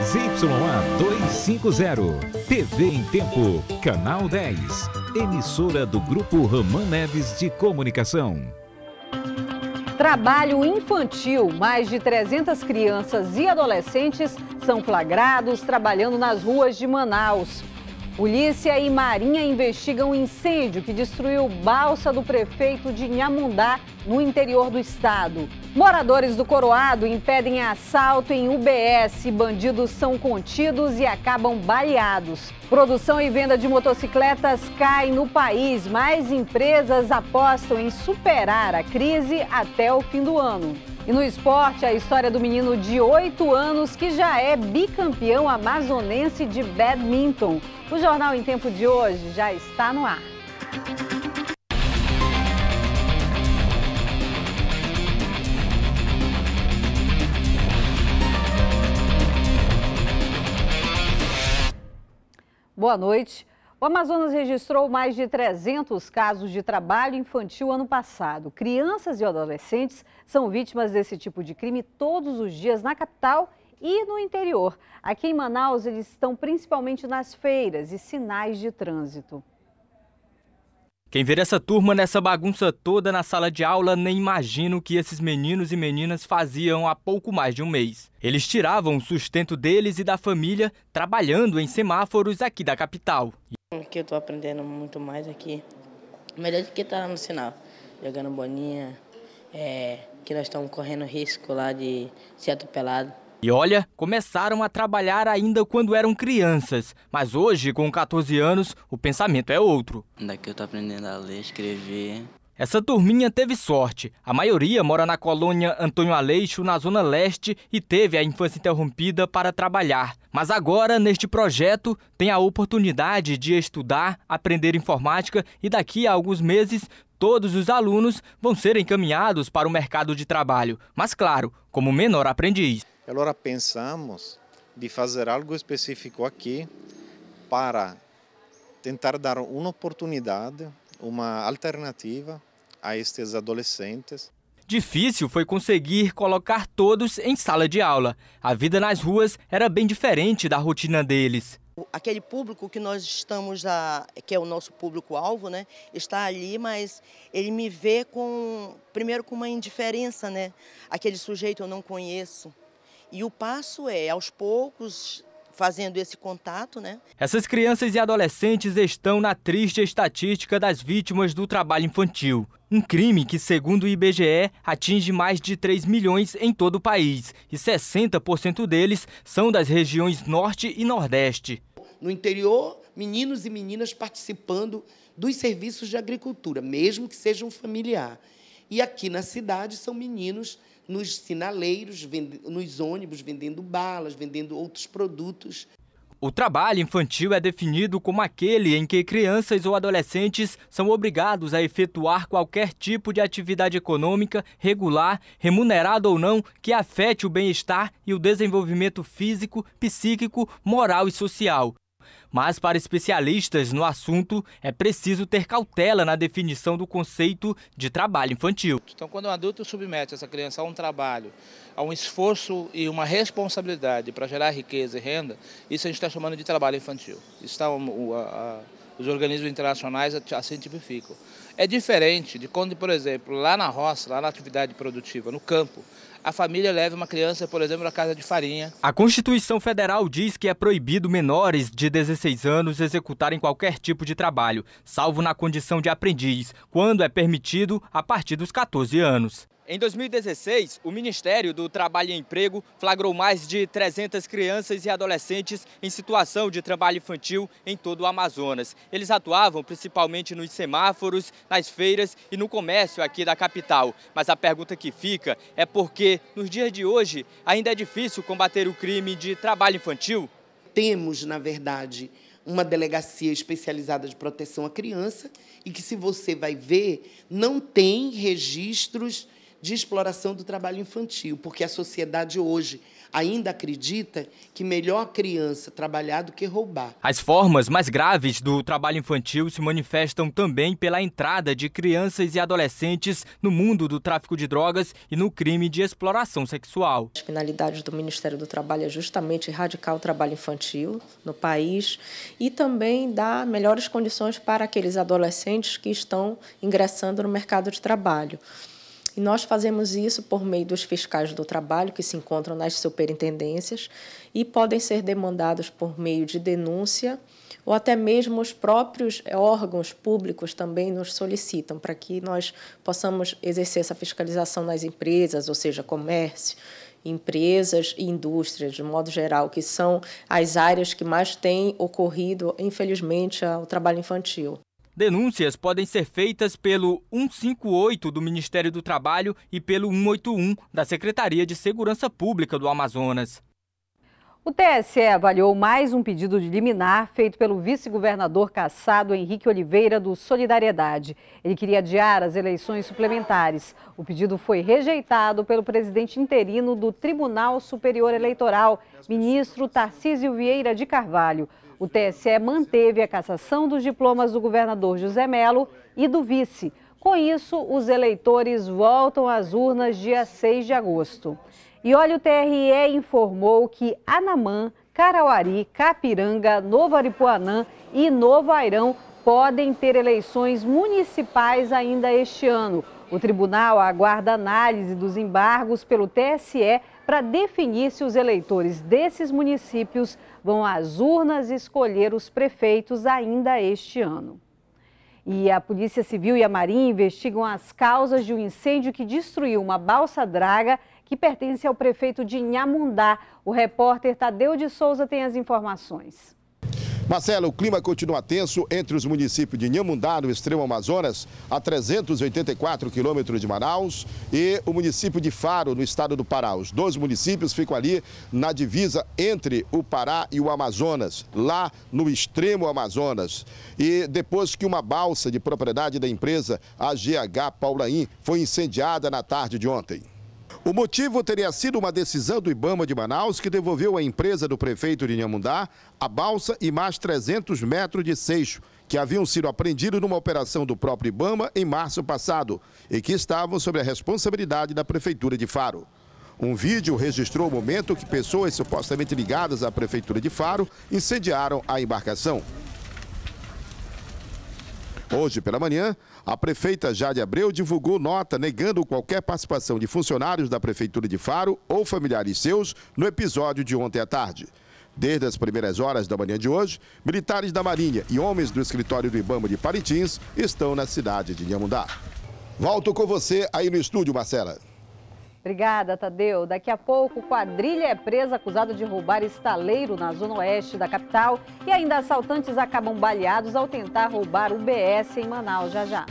ZYA 250. TV em Tempo. Canal 10. Emissora do Grupo Ramã Neves de Comunicação. Trabalho infantil. Mais de 300 crianças e adolescentes são flagrados trabalhando nas ruas de Manaus. Polícia e Marinha investigam o incêndio que destruiu balsa do prefeito de Inhamundá, no interior do estado. Moradores do Coroado impedem assalto em UBS. Bandidos são contidos e acabam baleados. Produção e venda de motocicletas cai no país, mas empresas apostam em superar a crise até o fim do ano. E no esporte, a história do menino de 8 anos que já é bicampeão amazonense de badminton. O jornal em tempo de hoje já está no ar. Boa noite. O Amazonas registrou mais de 300 casos de trabalho infantil ano passado. Crianças e adolescentes são vítimas desse tipo de crime todos os dias na capital e no interior. Aqui em Manaus, eles estão principalmente nas feiras e sinais de trânsito. Quem ver essa turma nessa bagunça toda na sala de aula nem imagina o que esses meninos e meninas faziam há pouco mais de um mês. Eles tiravam o sustento deles e da família trabalhando em semáforos aqui da capital. Aqui eu estou aprendendo muito mais aqui. Melhor do que estar tá no sinal, jogando boninha, é, que nós estamos correndo risco lá de ser atropelado. E olha, começaram a trabalhar ainda quando eram crianças, mas hoje, com 14 anos, o pensamento é outro. Daqui é eu tô aprendendo a ler, escrever. Essa turminha teve sorte. A maioria mora na colônia Antônio Aleixo, na Zona Leste, e teve a infância interrompida para trabalhar. Mas agora, neste projeto, tem a oportunidade de estudar, aprender informática e daqui a alguns meses todos os alunos vão ser encaminhados para o mercado de trabalho. Mas claro, como menor aprendiz. Agora pensamos de fazer algo específico aqui para tentar dar uma oportunidade, uma alternativa a estes adolescentes. Difícil foi conseguir colocar todos em sala de aula. A vida nas ruas era bem diferente da rotina deles. Aquele público que nós estamos, a, que é o nosso público-alvo, né, está ali, mas ele me vê com, primeiro com uma indiferença, né? Aquele sujeito eu não conheço. E o passo é, aos poucos, fazendo esse contato, né? Essas crianças e adolescentes estão na triste estatística das vítimas do trabalho infantil. Um crime que, segundo o IBGE, atinge mais de 3 milhões em todo o país e 60% deles são das regiões Norte e Nordeste. No interior, meninos e meninas participando dos serviços de agricultura, mesmo que sejam familiar. E aqui na cidade são meninos nos sinaleiros, nos ônibus, vendendo balas, vendendo outros produtos. O trabalho infantil é definido como aquele em que crianças ou adolescentes são obrigados a efetuar qualquer tipo de atividade econômica, regular, remunerada ou não, que afete o bem-estar e o desenvolvimento físico, psíquico, moral e social. Mas, para especialistas no assunto, é preciso ter cautela na definição do conceito de trabalho infantil. Então, quando um adulto submete essa criança a um trabalho, a um esforço e uma responsabilidade para gerar riqueza e renda, isso a gente está chamando de trabalho infantil. Está o, a, a os organismos internacionais assim tipificam. É diferente de quando, por exemplo, lá na roça, lá na atividade produtiva, no campo, a família leve uma criança, por exemplo, à casa de farinha. A Constituição Federal diz que é proibido menores de 16 anos executarem qualquer tipo de trabalho, salvo na condição de aprendiz, quando é permitido a partir dos 14 anos. Em 2016, o Ministério do Trabalho e Emprego flagrou mais de 300 crianças e adolescentes em situação de trabalho infantil em todo o Amazonas. Eles atuavam principalmente nos semáforos, nas feiras e no comércio aqui da capital. Mas a pergunta que fica é por que nos dias de hoje ainda é difícil combater o crime de trabalho infantil? Temos, na verdade, uma delegacia especializada de proteção à criança e que, se você vai ver, não tem registros de exploração do trabalho infantil, porque a sociedade hoje ainda acredita que melhor a criança trabalhar do que roubar. As formas mais graves do trabalho infantil se manifestam também pela entrada de crianças e adolescentes no mundo do tráfico de drogas e no crime de exploração sexual. As finalidades do Ministério do Trabalho é justamente erradicar o trabalho infantil no país e também dar melhores condições para aqueles adolescentes que estão ingressando no mercado de trabalho. E nós fazemos isso por meio dos fiscais do trabalho que se encontram nas superintendências e podem ser demandados por meio de denúncia ou até mesmo os próprios eh, órgãos públicos também nos solicitam para que nós possamos exercer essa fiscalização nas empresas, ou seja, comércio, empresas e indústrias, de modo geral, que são as áreas que mais têm ocorrido, infelizmente, o trabalho infantil. Denúncias podem ser feitas pelo 158 do Ministério do Trabalho e pelo 181 da Secretaria de Segurança Pública do Amazonas. O TSE avaliou mais um pedido de liminar feito pelo vice-governador caçado Henrique Oliveira do Solidariedade. Ele queria adiar as eleições suplementares. O pedido foi rejeitado pelo presidente interino do Tribunal Superior Eleitoral, ministro Tarcísio Vieira de Carvalho. O TSE manteve a cassação dos diplomas do governador José Melo e do vice. Com isso, os eleitores voltam às urnas dia 6 de agosto. E olha, o TRE informou que Anamã, Carauari, Capiranga, Novo Aripuanã e Novo Airão podem ter eleições municipais ainda este ano. O tribunal aguarda análise dos embargos pelo TSE para definir se os eleitores desses municípios vão às urnas escolher os prefeitos ainda este ano. E a Polícia Civil e a Marinha investigam as causas de um incêndio que destruiu uma balsa draga que pertence ao prefeito de Inhamundá. O repórter Tadeu de Souza tem as informações. Marcelo, o clima continua tenso entre os municípios de Nhamundá, no extremo Amazonas, a 384 quilômetros de Manaus, e o município de Faro, no estado do Pará. Os dois municípios ficam ali na divisa entre o Pará e o Amazonas, lá no extremo Amazonas. E depois que uma balsa de propriedade da empresa, AGH GH Paulaim, foi incendiada na tarde de ontem. O motivo teria sido uma decisão do Ibama de Manaus que devolveu à empresa do prefeito de Inhamundá a balsa e mais 300 metros de seixo que haviam sido apreendidos numa operação do próprio Ibama em março passado e que estavam sob a responsabilidade da Prefeitura de Faro. Um vídeo registrou o momento que pessoas supostamente ligadas à Prefeitura de Faro incendiaram a embarcação. Hoje pela manhã, a prefeita Jade Abreu divulgou nota negando qualquer participação de funcionários da Prefeitura de Faro ou familiares seus no episódio de ontem à tarde. Desde as primeiras horas da manhã de hoje, militares da Marinha e homens do escritório do Ibama de Paritins estão na cidade de Nhamundá. Volto com você aí no estúdio, Marcela. Obrigada, Tadeu. Daqui a pouco, quadrilha é presa acusada de roubar estaleiro na zona oeste da capital e ainda assaltantes acabam baleados ao tentar roubar UBS em Manaus. Já, já.